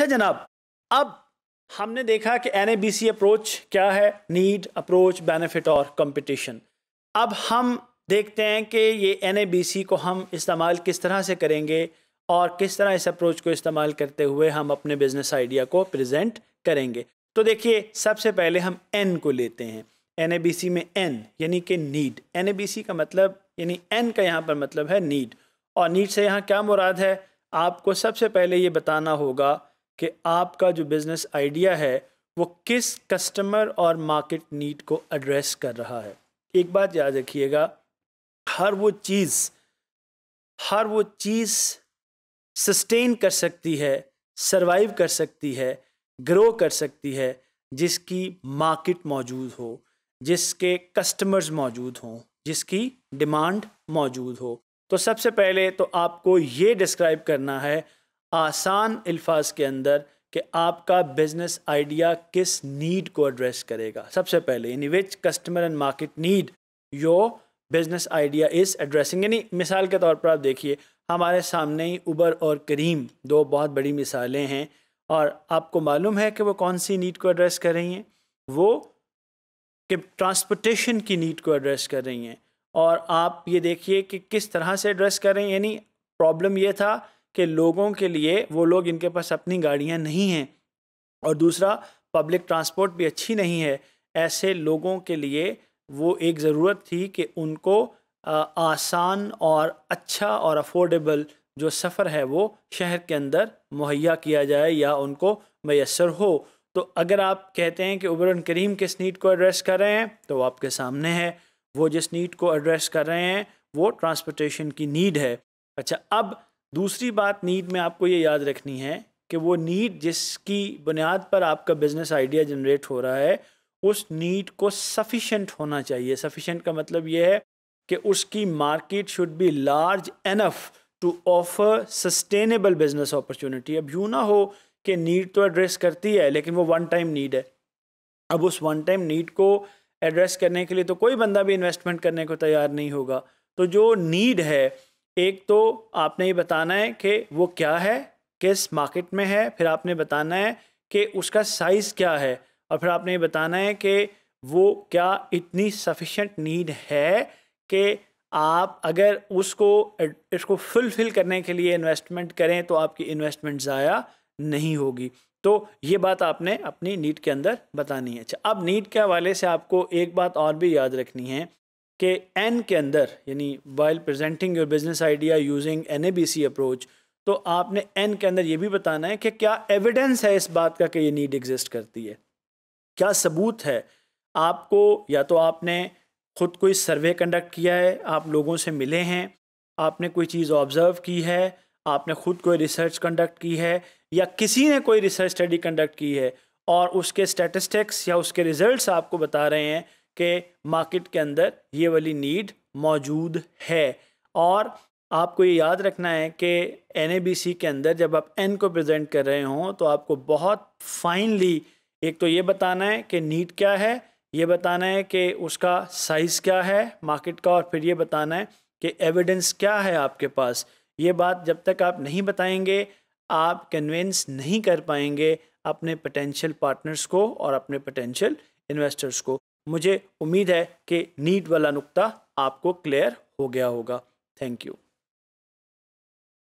अच्छा जनाब अब हमने देखा कि एन अप्रोच क्या है नीड अप्रोच बेनिफिट और कंपटीशन अब हम देखते हैं कि ये एन को हम इस्तेमाल किस तरह से करेंगे और किस तरह इस अप्रोच को इस्तेमाल करते हुए हम अपने बिज़नेस आइडिया को प्रेजेंट करेंगे तो देखिए सबसे पहले हम एन को लेते हैं एन में एन यानी कि नीड एन का मतलब यानी एन का यहाँ पर मतलब है नीड और नीड से यहाँ क्या मुराद है आपको सबसे पहले ये बताना होगा कि आपका जो बिज़नेस आइडिया है वो किस कस्टमर और मार्केट नीड को एड्रेस कर रहा है एक बात याद रखिएगा हर वो चीज़ हर वो चीज़ सस्टेन कर सकती है सरवाइव कर सकती है ग्रो कर सकती है जिसकी मार्केट मौजूद हो जिसके कस्टमर्स मौजूद हों जिसकी डिमांड मौजूद हो तो सबसे पहले तो आपको ये डिस्क्राइब करना है आसान अल्फाज के अंदर कि आपका बिजनेस आइडिया किस नीड को एड्रेस करेगा सबसे पहले यानी which customer and market need your business idea is addressing यानी मिसाल के तौर पर आप देखिए हमारे सामने ही उबर और करीम दो बहुत बड़ी मिसालें हैं और आपको मालूम है कि वो कौन सी नीड को एड्रेस कर रही हैं वो कि ट्रांसपोर्टेशन की नीड को एड्रेस कर रही हैं और आप ये देखिए कि किस तरह से एड्रेस कर रहे हैं यानी प्रॉब्लम ये था के लोगों के लिए वो लोग इनके पास अपनी गाड़ियाँ नहीं हैं और दूसरा पब्लिक ट्रांसपोर्ट भी अच्छी नहीं है ऐसे लोगों के लिए वो एक ज़रूरत थी कि उनको आसान और अच्छा और अफोर्डेबल जो सफ़र है वो शहर के अंदर मुहैया किया जाए या उनको मैसर हो तो अगर आप कहते हैं कि उबरन करीम किस नीड को एड्रेस कर रहे हैं तो वो आपके सामने है वो जिस नीड को एड्रेस कर रहे हैं वो ट्रांसपोर्टेशन की नीड है अच्छा अब दूसरी बात नीड में आपको ये याद रखनी है कि वो नीड जिसकी बुनियाद पर आपका बिज़नेस आइडिया जनरेट हो रहा है उस नीड को सफिशेंट होना चाहिए सफिशेंट का मतलब ये है कि उसकी market should be large enough to offer sustainable business opportunity अब यूँ ना हो कि नीड तो एड्रेस करती है लेकिन वो वन टाइम नीड है अब उस वन टाइम नीड को एड्रेस करने के लिए तो कोई बंदा भी इन्वेस्टमेंट करने को तैयार नहीं होगा तो जो नीड है एक तो आपने ये बताना है कि वो क्या है किस मार्केट में है फिर आपने बताना है कि उसका साइज़ क्या है और फिर आपने ये बताना है कि वो क्या इतनी सफिशेंट नीड है कि आप अगर उसको इसको फुलफिल करने के लिए इन्वेस्टमेंट करें तो आपकी इन्वेस्टमेंट ज़ाया नहीं होगी तो ये बात आपने अपनी नीड के अंदर बतानी है अच्छा अब नीट के हवाले से आपको एक बात और भी याद रखनी है कि एन के अंदर यानी while presenting your business idea using N A B C approach तो आपने एन के अंदर ये भी बताना है कि क्या एविडेंस है इस बात का कि ये नीड एग्जिस्ट करती है क्या सबूत है आपको या तो आपने ख़ुद कोई सर्वे कंडक्ट किया है आप लोगों से मिले हैं आपने कोई चीज़ ऑब्ज़र्व की है आपने ख़ुद कोई रिसर्च कंडक्ट की है या किसी ने कोई रिसर्च स्टडी कंडक्ट की है और उसके स्टेटिस्टिक्स या उसके रिज़ल्ट आपको बता रहे हैं के मार्केट के अंदर ये वाली नीड मौजूद है और आपको ये याद रखना है कि एन के अंदर जब आप एन को प्रेजेंट कर रहे हों तो आपको बहुत फाइनली एक तो ये बताना है कि नीड क्या है ये बताना है कि उसका साइज़ क्या है मार्केट का और फिर ये बताना है कि एविडेंस क्या है आपके पास ये बात जब तक आप नहीं बताएंगे आप कन्वेंस नहीं कर पाएंगे अपने पोटेंशियल पार्टनर्स को और अपने पोटेंशियल इन्वेस्टर्स को मुझे उम्मीद है कि नीट वाला नुक्ता आपको क्लियर हो गया होगा थैंक यू